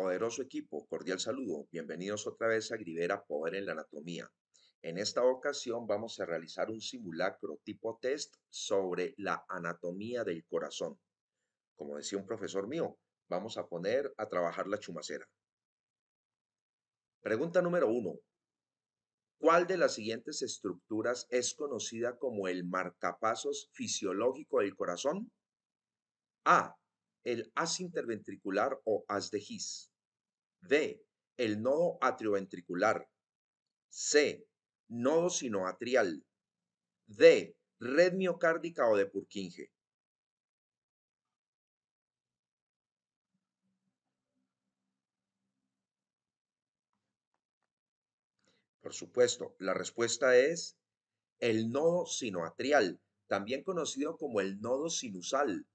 Poderoso equipo, cordial saludo. Bienvenidos otra vez a Grivera Poder en la Anatomía. En esta ocasión vamos a realizar un simulacro tipo test sobre la anatomía del corazón. Como decía un profesor mío, vamos a poner a trabajar la chumacera. Pregunta número uno. ¿Cuál de las siguientes estructuras es conocida como el marcapasos fisiológico del corazón? A el haz interventricular o as de His. D. El nodo atrioventricular. C. Nodo sinoatrial. D. Red miocárdica o de Purkinje. Por supuesto, la respuesta es el nodo sinoatrial, también conocido como el nodo sinusal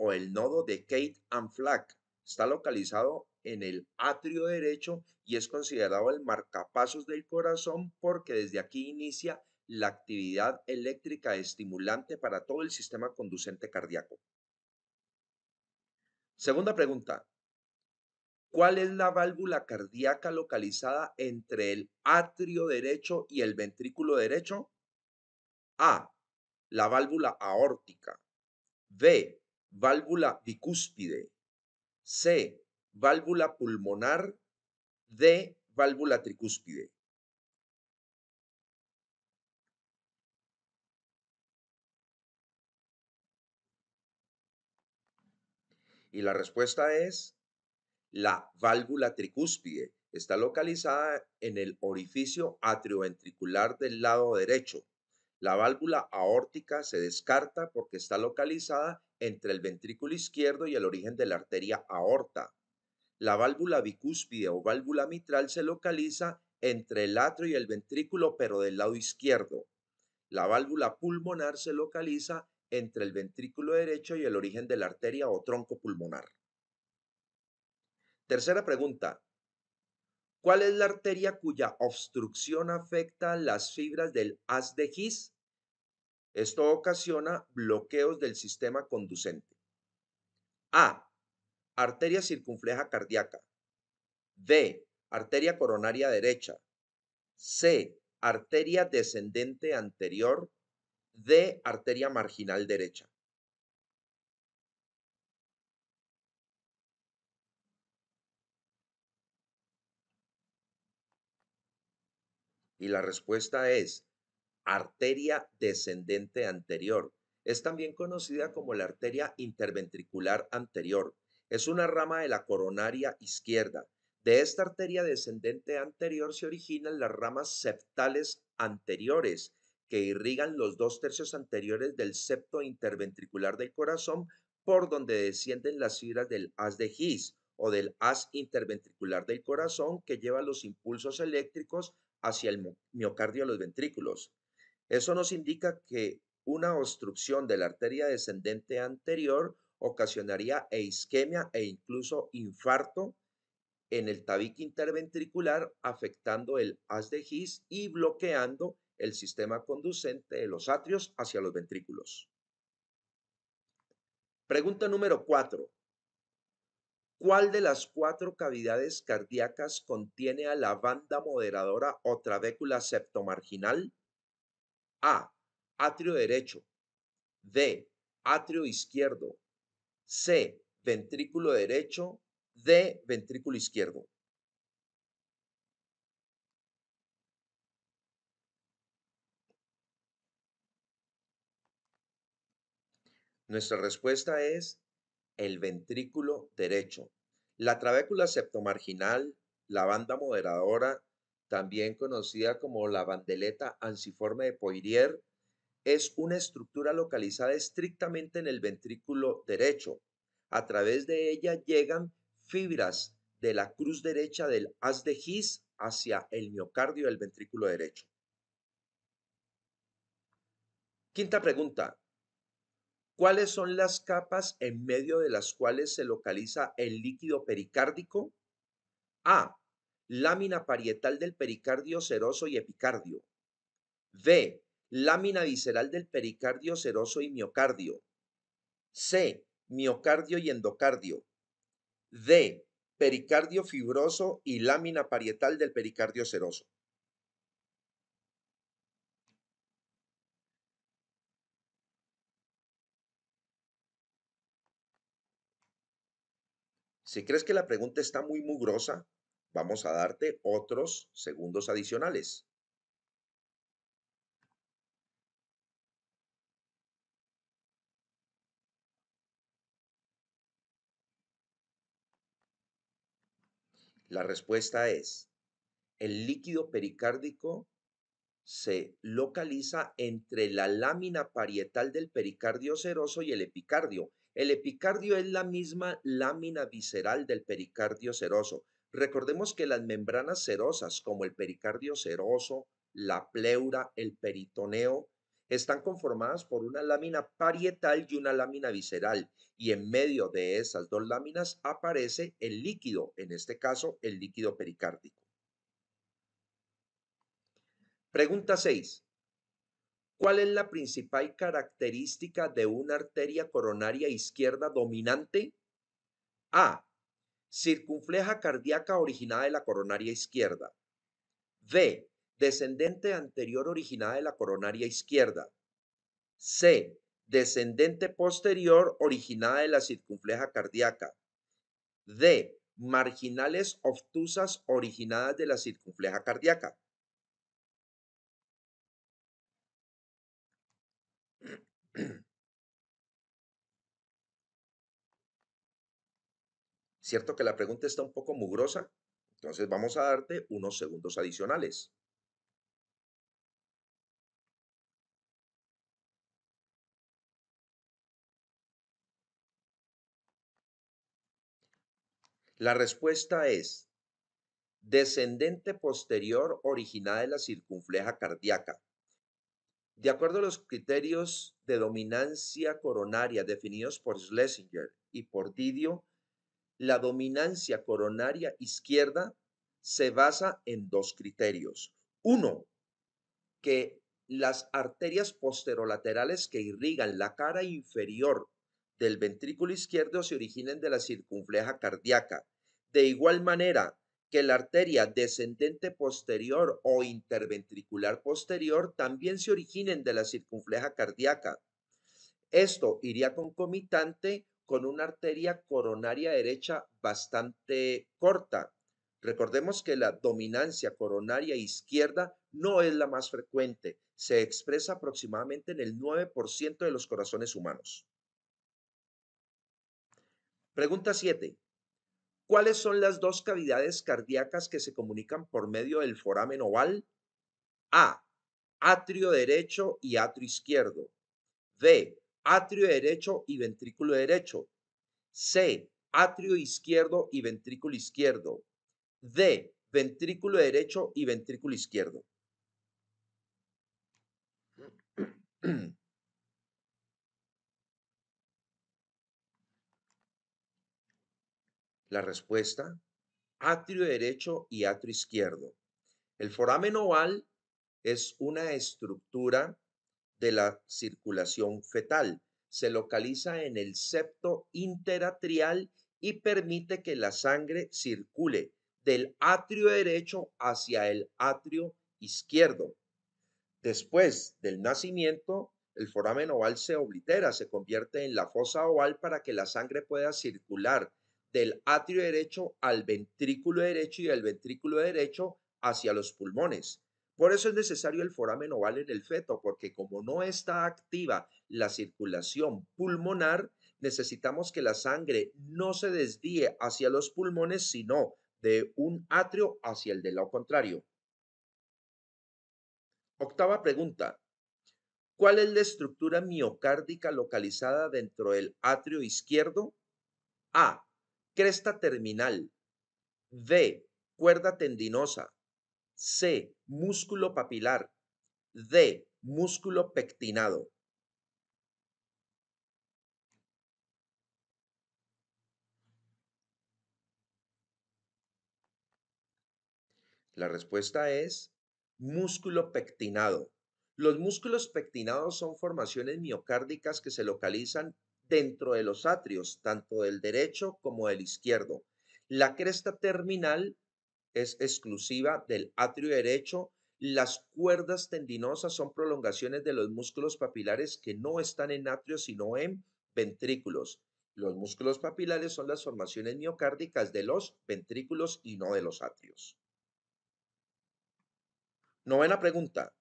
o el nodo de Kate and Flack. Está localizado en el atrio derecho y es considerado el marcapasos del corazón porque desde aquí inicia la actividad eléctrica estimulante para todo el sistema conducente cardíaco. Segunda pregunta. ¿Cuál es la válvula cardíaca localizada entre el atrio derecho y el ventrículo derecho? A. La válvula aórtica. B válvula bicúspide. C, válvula pulmonar. D, válvula tricúspide. Y la respuesta es la válvula tricúspide. Está localizada en el orificio atrioventricular del lado derecho. La válvula aórtica se descarta porque está localizada entre el ventrículo izquierdo y el origen de la arteria aorta. La válvula bicúspide o válvula mitral se localiza entre el atrio y el ventrículo, pero del lado izquierdo. La válvula pulmonar se localiza entre el ventrículo derecho y el origen de la arteria o tronco pulmonar. Tercera pregunta, ¿Cuál es la arteria cuya obstrucción afecta las fibras del haz de His? Esto ocasiona bloqueos del sistema conducente. A. Arteria circunfleja cardíaca. B. Arteria coronaria derecha. C. Arteria descendente anterior. D. Arteria marginal derecha. Y la respuesta es arteria descendente anterior. Es también conocida como la arteria interventricular anterior. Es una rama de la coronaria izquierda. De esta arteria descendente anterior se originan las ramas septales anteriores que irrigan los dos tercios anteriores del septo interventricular del corazón por donde descienden las fibras del haz de His o del haz interventricular del corazón que lleva los impulsos eléctricos hacia el miocardio de los ventrículos. Eso nos indica que una obstrucción de la arteria descendente anterior ocasionaría isquemia e incluso infarto en el tabique interventricular, afectando el haz de His y bloqueando el sistema conducente de los atrios hacia los ventrículos. Pregunta número 4. ¿Cuál de las cuatro cavidades cardíacas contiene a la banda moderadora o trabécula septomarginal? A. Atrio derecho. B. Atrio izquierdo. C. Ventrículo derecho. D. Ventrículo izquierdo. Nuestra respuesta es el ventrículo derecho. La trabécula septomarginal, la banda moderadora, también conocida como la bandeleta ansiforme de Poirier, es una estructura localizada estrictamente en el ventrículo derecho. A través de ella llegan fibras de la cruz derecha del haz de His hacia el miocardio del ventrículo derecho. Quinta pregunta, ¿Cuáles son las capas en medio de las cuales se localiza el líquido pericárdico? A. Lámina parietal del pericardio seroso y epicardio. B. Lámina visceral del pericardio seroso y miocardio. C. Miocardio y endocardio. D. Pericardio fibroso y lámina parietal del pericardio seroso. Si crees que la pregunta está muy mugrosa, vamos a darte otros segundos adicionales. La respuesta es, el líquido pericárdico se localiza entre la lámina parietal del pericardio seroso y el epicardio. El epicardio es la misma lámina visceral del pericardio seroso. Recordemos que las membranas serosas, como el pericardio seroso, la pleura, el peritoneo, están conformadas por una lámina parietal y una lámina visceral, y en medio de esas dos láminas aparece el líquido, en este caso el líquido pericárdico. Pregunta 6. ¿Cuál es la principal característica de una arteria coronaria izquierda dominante? A. Circunfleja cardíaca originada de la coronaria izquierda. B. Descendente anterior originada de la coronaria izquierda. C. Descendente posterior originada de la circunfleja cardíaca. D. Marginales obtusas originadas de la circunfleja cardíaca. Cierto que la pregunta está un poco mugrosa, entonces vamos a darte unos segundos adicionales. La respuesta es descendente posterior originada de la circunfleja cardíaca. De acuerdo a los criterios de dominancia coronaria definidos por Schlesinger y por Didio, la dominancia coronaria izquierda se basa en dos criterios. Uno, que las arterias posterolaterales que irrigan la cara inferior del ventrículo izquierdo se originen de la circunfleja cardíaca. De igual manera que la arteria descendente posterior o interventricular posterior también se originen de la circunfleja cardíaca. Esto iría concomitante con una arteria coronaria derecha bastante corta. Recordemos que la dominancia coronaria izquierda no es la más frecuente, se expresa aproximadamente en el 9% de los corazones humanos. Pregunta 7. ¿Cuáles son las dos cavidades cardíacas que se comunican por medio del foramen oval? A. Atrio derecho y atrio izquierdo. B atrio derecho y ventrículo derecho. C, atrio izquierdo y ventrículo izquierdo. D, ventrículo derecho y ventrículo izquierdo. La respuesta, atrio derecho y atrio izquierdo. El foramen oval es una estructura de la circulación fetal. Se localiza en el septo interatrial y permite que la sangre circule del atrio derecho hacia el atrio izquierdo. Después del nacimiento, el foramen oval se oblitera, se convierte en la fosa oval para que la sangre pueda circular del atrio derecho al ventrículo derecho y del ventrículo derecho hacia los pulmones. Por eso es necesario el foramen oval en el feto, porque como no está activa la circulación pulmonar, necesitamos que la sangre no se desvíe hacia los pulmones, sino de un atrio hacia el del lado contrario. Octava pregunta. ¿Cuál es la estructura miocárdica localizada dentro del atrio izquierdo? A. Cresta terminal. B. Cuerda tendinosa. C. Músculo papilar. D. Músculo pectinado. La respuesta es músculo pectinado. Los músculos pectinados son formaciones miocárdicas que se localizan dentro de los atrios, tanto del derecho como del izquierdo. La cresta terminal es exclusiva del atrio derecho. Las cuerdas tendinosas son prolongaciones de los músculos papilares que no están en atrio, sino en ventrículos. Los músculos papilares son las formaciones miocárdicas de los ventrículos y no de los atrios. Novena pregunta.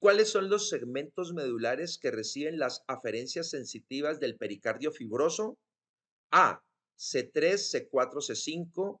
¿Cuáles son los segmentos medulares que reciben las aferencias sensitivas del pericardio fibroso? A. C3, C4, C5,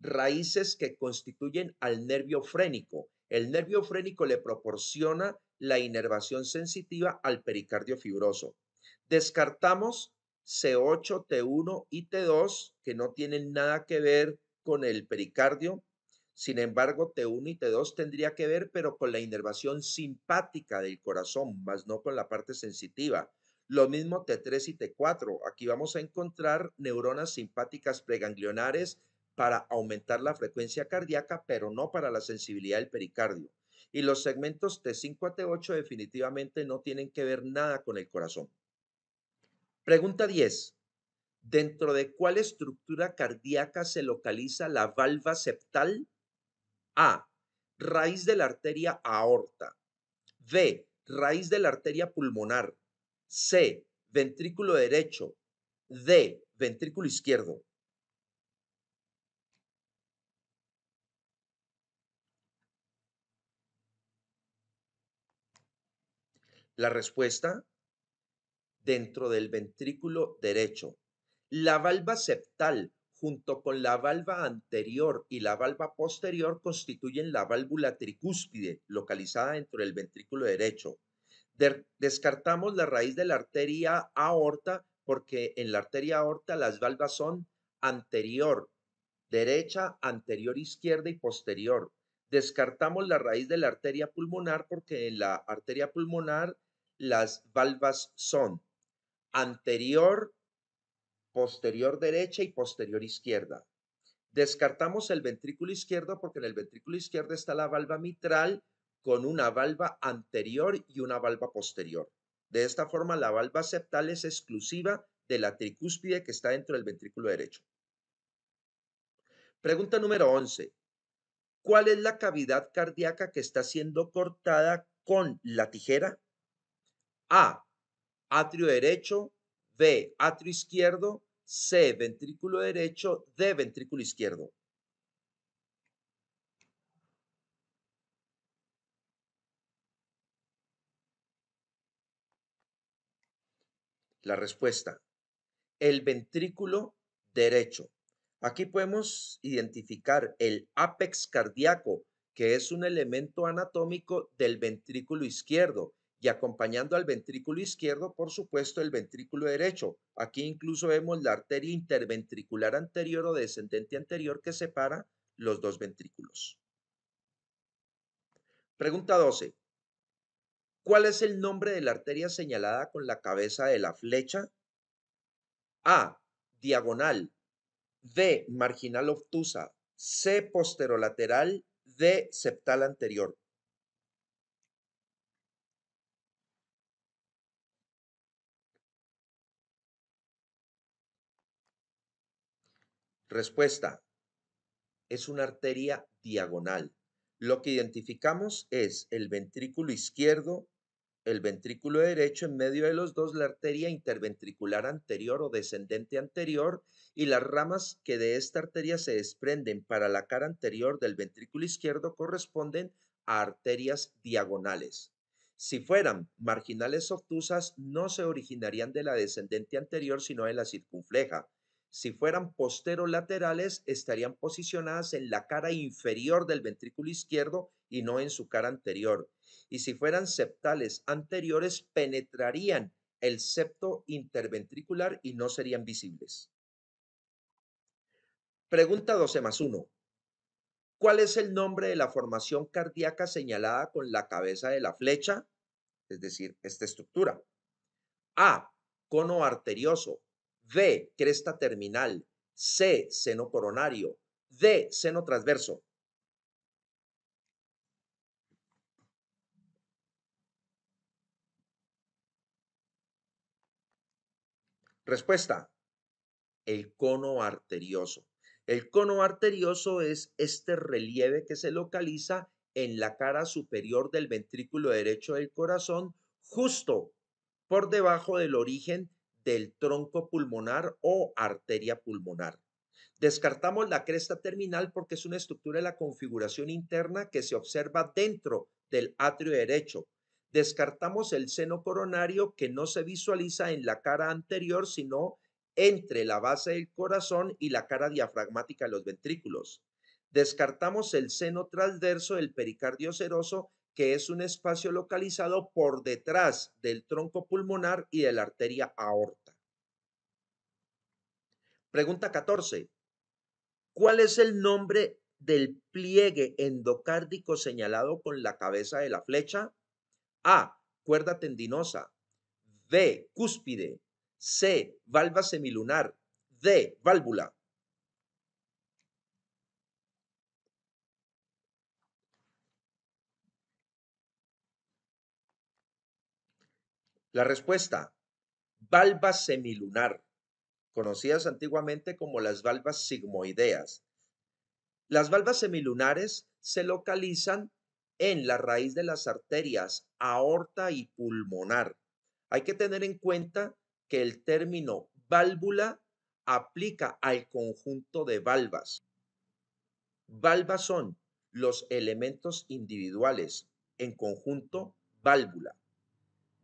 raíces que constituyen al nervio frénico. El nervio frénico le proporciona la inervación sensitiva al pericardio fibroso. Descartamos C8, T1 y T2 que no tienen nada que ver con el pericardio. Sin embargo, T1 y T2 tendría que ver, pero con la inervación simpática del corazón, más no con la parte sensitiva. Lo mismo T3 y T4. Aquí vamos a encontrar neuronas simpáticas preganglionares para aumentar la frecuencia cardíaca, pero no para la sensibilidad del pericardio. Y los segmentos T5 a T8 definitivamente no tienen que ver nada con el corazón. Pregunta 10. ¿Dentro de cuál estructura cardíaca se localiza la valva septal? A. Raíz de la arteria aorta. B. Raíz de la arteria pulmonar. C. Ventrículo derecho. D. Ventrículo izquierdo. La respuesta, dentro del ventrículo derecho. La valva septal junto con la valva anterior y la valva posterior constituyen la válvula tricúspide localizada dentro del ventrículo derecho. descartamos la raíz de la arteria aorta porque en la arteria aorta las valvas son anterior, derecha, anterior, izquierda y posterior. Descartamos la raíz de la arteria pulmonar porque en la arteria pulmonar las valvas son anterior, posterior derecha y posterior izquierda. Descartamos el ventrículo izquierdo porque en el ventrículo izquierdo está la valva mitral con una valva anterior y una valva posterior. De esta forma, la valva septal es exclusiva de la tricúspide que está dentro del ventrículo derecho. Pregunta número 11. ¿Cuál es la cavidad cardíaca que está siendo cortada con la tijera? A, atrio derecho, B, atrio izquierdo, C, ventrículo derecho, D, ventrículo izquierdo. La respuesta, el ventrículo derecho. Aquí podemos identificar el apex cardíaco, que es un elemento anatómico del ventrículo izquierdo y acompañando al ventrículo izquierdo, por supuesto, el ventrículo derecho. Aquí incluso vemos la arteria interventricular anterior o descendente anterior que separa los dos ventrículos. Pregunta 12. ¿Cuál es el nombre de la arteria señalada con la cabeza de la flecha? A. Diagonal. B. Marginal obtusa. C. Posterolateral. D. Septal anterior. Respuesta. Es una arteria diagonal. Lo que identificamos es el ventrículo izquierdo, el ventrículo derecho, en medio de los dos la arteria interventricular anterior o descendente anterior y las ramas que de esta arteria se desprenden para la cara anterior del ventrículo izquierdo corresponden a arterias diagonales. Si fueran marginales obtusas, no se originarían de la descendente anterior, sino de la circunfleja. Si fueran posterolaterales, estarían posicionadas en la cara inferior del ventrículo izquierdo y no en su cara anterior. Y si fueran septales anteriores, penetrarían el septo interventricular y no serían visibles. Pregunta 12 más 1. ¿Cuál es el nombre de la formación cardíaca señalada con la cabeza de la flecha? Es decir, esta estructura. A. Cono arterioso. B, cresta terminal, C, seno coronario, D, seno transverso. Respuesta, el cono arterioso. El cono arterioso es este relieve que se localiza en la cara superior del ventrículo derecho del corazón, justo por debajo del origen del tronco pulmonar o arteria pulmonar. Descartamos la cresta terminal porque es una estructura de la configuración interna que se observa dentro del atrio derecho. Descartamos el seno coronario que no se visualiza en la cara anterior, sino entre la base del corazón y la cara diafragmática de los ventrículos. Descartamos el seno transverso del pericardio seroso que es un espacio localizado por detrás del tronco pulmonar y de la arteria aorta. Pregunta 14. ¿Cuál es el nombre del pliegue endocárdico señalado con la cabeza de la flecha? A. Cuerda tendinosa. B. Cúspide. C. Valva semilunar. D. Válvula. La respuesta, valva semilunar, conocidas antiguamente como las valvas sigmoideas. Las valvas semilunares se localizan en la raíz de las arterias aorta y pulmonar. Hay que tener en cuenta que el término válvula aplica al conjunto de valvas. Valvas son los elementos individuales, en conjunto, válvula.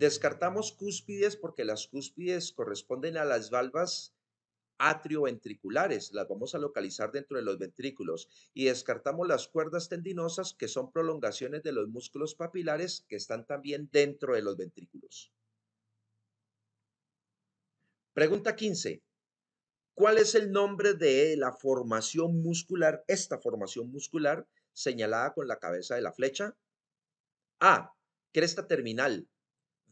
Descartamos cúspides porque las cúspides corresponden a las valvas atrioventriculares, las vamos a localizar dentro de los ventrículos, y descartamos las cuerdas tendinosas, que son prolongaciones de los músculos papilares, que están también dentro de los ventrículos. Pregunta 15. ¿Cuál es el nombre de la formación muscular, esta formación muscular señalada con la cabeza de la flecha? A. Cresta terminal.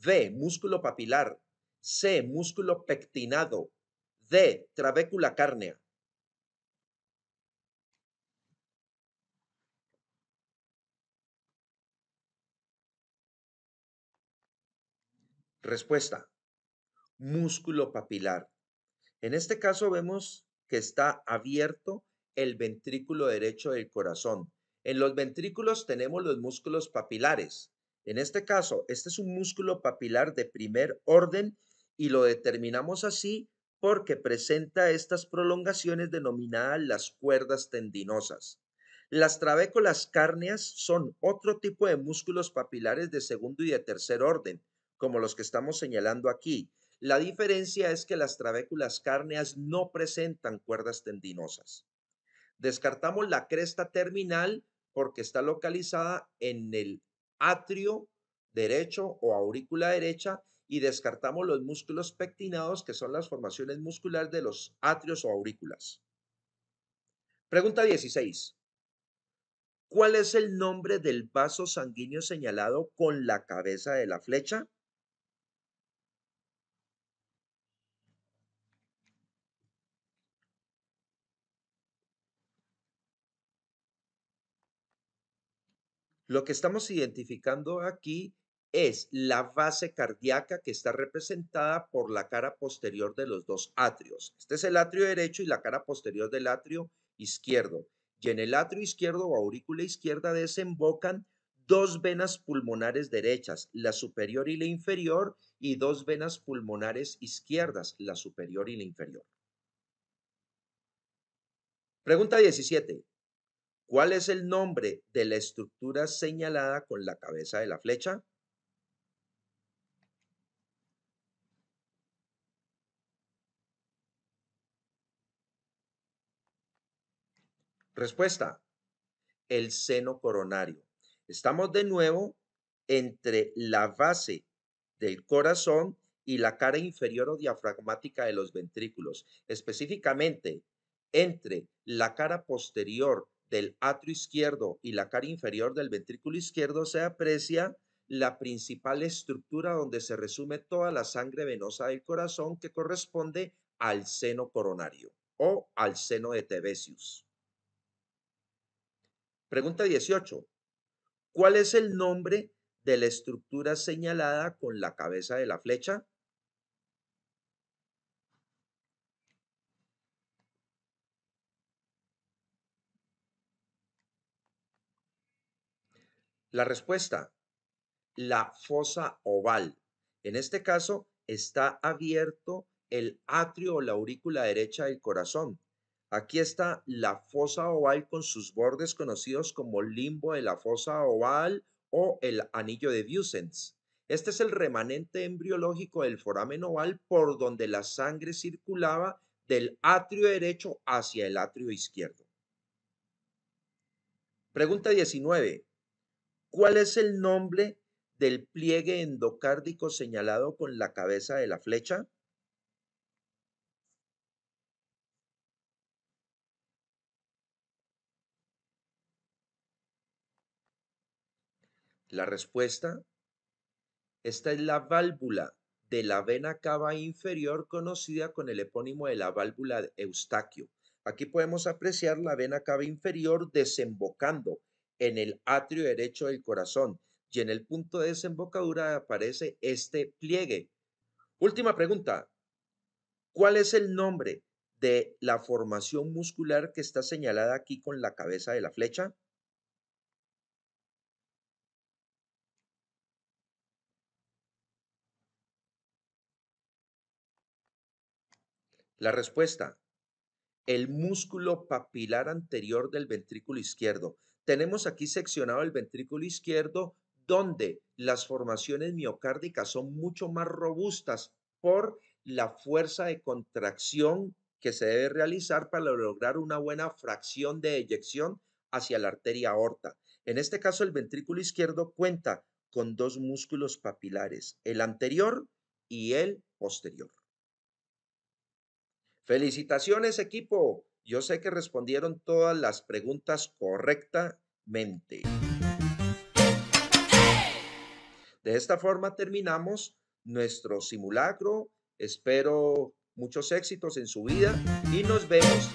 B. Músculo papilar. C. Músculo pectinado. D. Trabécula cárnea. Respuesta. Músculo papilar. En este caso vemos que está abierto el ventrículo derecho del corazón. En los ventrículos tenemos los músculos papilares. En este caso, este es un músculo papilar de primer orden y lo determinamos así porque presenta estas prolongaciones denominadas las cuerdas tendinosas. Las trabéculas cárneas son otro tipo de músculos papilares de segundo y de tercer orden, como los que estamos señalando aquí. La diferencia es que las trabéculas cárneas no presentan cuerdas tendinosas. Descartamos la cresta terminal porque está localizada en el atrio derecho o aurícula derecha y descartamos los músculos pectinados, que son las formaciones musculares de los atrios o aurículas. Pregunta 16. ¿Cuál es el nombre del vaso sanguíneo señalado con la cabeza de la flecha? Lo que estamos identificando aquí es la base cardíaca que está representada por la cara posterior de los dos atrios. Este es el atrio derecho y la cara posterior del atrio izquierdo. Y en el atrio izquierdo o aurícula izquierda desembocan dos venas pulmonares derechas, la superior y la inferior, y dos venas pulmonares izquierdas, la superior y la inferior. Pregunta 17. ¿Cuál es el nombre de la estructura señalada con la cabeza de la flecha? Respuesta, el seno coronario. Estamos de nuevo entre la base del corazón y la cara inferior o diafragmática de los ventrículos, específicamente entre la cara posterior del atrio izquierdo y la cara inferior del ventrículo izquierdo se aprecia la principal estructura donde se resume toda la sangre venosa del corazón que corresponde al seno coronario o al seno de Tebesius. Pregunta 18. ¿Cuál es el nombre de la estructura señalada con la cabeza de la flecha? La respuesta, la fosa oval. En este caso, está abierto el atrio o la aurícula derecha del corazón. Aquí está la fosa oval con sus bordes conocidos como limbo de la fosa oval o el anillo de Bussens. Este es el remanente embriológico del foramen oval por donde la sangre circulaba del atrio derecho hacia el atrio izquierdo. Pregunta 19. ¿Cuál es el nombre del pliegue endocárdico señalado con la cabeza de la flecha? La respuesta, esta es la válvula de la vena cava inferior conocida con el epónimo de la válvula Eustaquio. Aquí podemos apreciar la vena cava inferior desembocando en el atrio derecho del corazón y en el punto de desembocadura aparece este pliegue. Última pregunta. ¿Cuál es el nombre de la formación muscular que está señalada aquí con la cabeza de la flecha? La respuesta, el músculo papilar anterior del ventrículo izquierdo tenemos aquí seccionado el ventrículo izquierdo donde las formaciones miocárdicas son mucho más robustas por la fuerza de contracción que se debe realizar para lograr una buena fracción de eyección hacia la arteria aorta. En este caso, el ventrículo izquierdo cuenta con dos músculos papilares, el anterior y el posterior. Felicitaciones equipo, yo sé que respondieron todas las preguntas correctamente. De esta forma terminamos nuestro simulacro. Espero muchos éxitos en su vida y nos vemos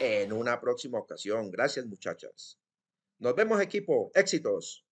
en una próxima ocasión. Gracias muchachas. Nos vemos equipo. Éxitos.